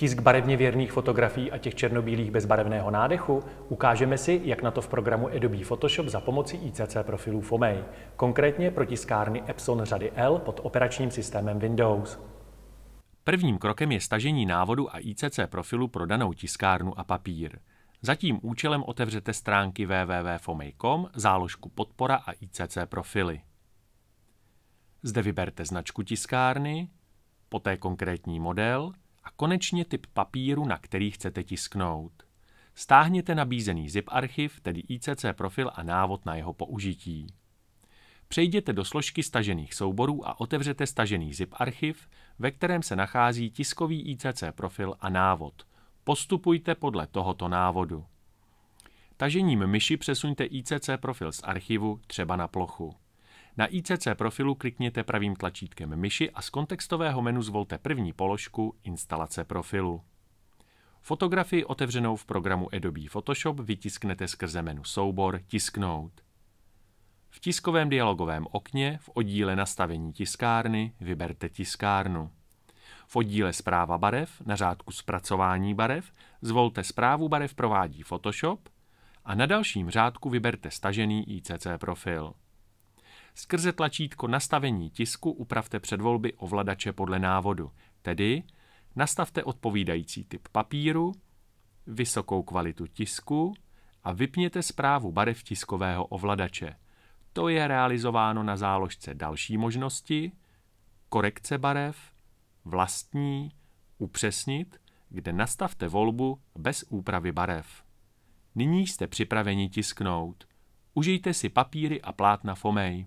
Tisk barevně věrných fotografií a těch černobílých bez barevného nádechu ukážeme si, jak na to v programu Adobe Photoshop za pomoci ICC profilů FOMEI, konkrétně pro tiskárny Epson řady L pod operačním systémem Windows. Prvním krokem je stažení návodu a ICC profilu pro danou tiskárnu a papír. Za tím účelem otevřete stránky www.fomej.com, záložku Podpora a ICC profily. Zde vyberte značku tiskárny, poté konkrétní model – konečně typ papíru, na který chcete tisknout. Stáhněte nabízený zip archiv, tedy ICC profil a návod na jeho použití. Přejděte do složky stažených souborů a otevřete stažený zip archiv, ve kterém se nachází tiskový ICC profil a návod. Postupujte podle tohoto návodu. Tažením myši přesuňte ICC profil z archivu třeba na plochu. Na ICC profilu klikněte pravým tlačítkem myši a z kontextového menu zvolte první položku Instalace profilu. Fotografii otevřenou v programu Adobe Photoshop vytisknete skrze menu Soubor Tisknout. V tiskovém dialogovém okně v oddíle Nastavení tiskárny vyberte tiskárnu. V oddíle Správa barev na řádku Zpracování barev zvolte Správu barev provádí Photoshop a na dalším řádku vyberte stažený ICC profil. Skrze tlačítko nastavení tisku upravte předvolby ovladače podle návodu, tedy nastavte odpovídající typ papíru, vysokou kvalitu tisku a vypněte zprávu barev tiskového ovladače. To je realizováno na záložce další možnosti, korekce barev, vlastní, upřesnit, kde nastavte volbu bez úpravy barev. Nyní jste připraveni tisknout. Užijte si papíry a plátna Fomej.